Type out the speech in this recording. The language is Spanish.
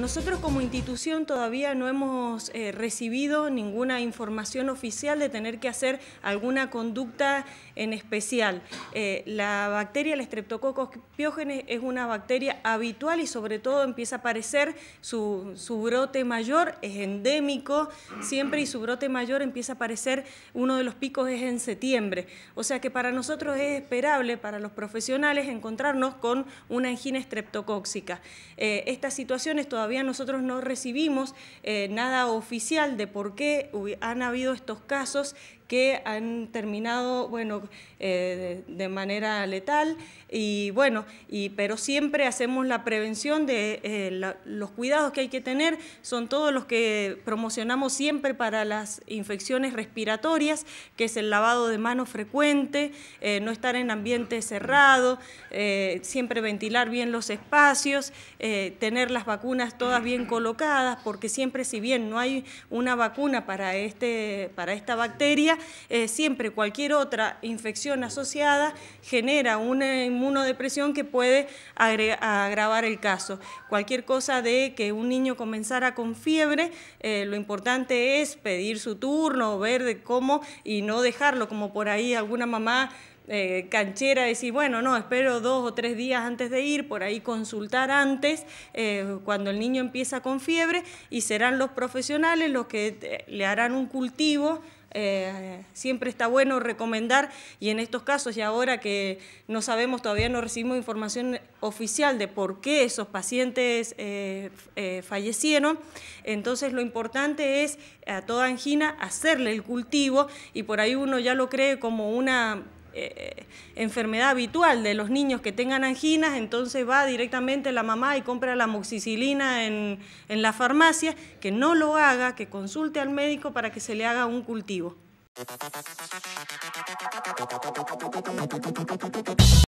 Nosotros como institución todavía no hemos eh, recibido ninguna información oficial de tener que hacer alguna conducta en especial. Eh, la bacteria, el Streptococcus piógenes, es una bacteria habitual y sobre todo empieza a aparecer su, brote mayor, es endémico siempre y su brote mayor empieza a aparecer, uno de los picos es en septiembre. O sea que para nosotros es esperable, para los profesionales, encontrarnos con una angina streptocóxica. Eh, estas situaciones todavía todavía nosotros no recibimos eh, nada oficial de por qué han habido estos casos que han terminado, bueno, eh, de manera letal y bueno, y, pero siempre hacemos la prevención de eh, los cuidados que hay que tener, son todos los que promocionamos siempre para las infecciones respiratorias, que es el lavado de manos frecuente, eh, no estar en ambiente cerrado, siempre ventilar bien los espacios, tener las vacunas todas bien colocadas, porque siempre si bien no hay una vacuna para, este, para esta bacteria, eh, siempre cualquier otra infección asociada genera una inmunodepresión que puede agravar el caso. Cualquier cosa de que un niño comenzara con fiebre, eh, lo importante es pedir su turno, ver de cómo y no dejarlo, como por ahí alguna mamá canchera eh, canchera decir, bueno, no, espero dos o tres días antes de ir, por ahí consultar antes, eh, cuando el niño empieza con fiebre, y serán los profesionales los que eh, le harán un cultivo siempre está bueno recomendar y en estos casos y ahora que no sabemos, todavía no recibimos información oficial de por qué esos pacientes fallecieron, entonces lo importante es a toda angina hacerle el cultivo y por ahí uno ya lo cree como una eh, enfermedad habitual de los niños que tengan anginas, entonces va directamente la mamá y compra la moxicilina en la farmacia, que no lo haga, que consulte al médico para que se le haga un cultivo.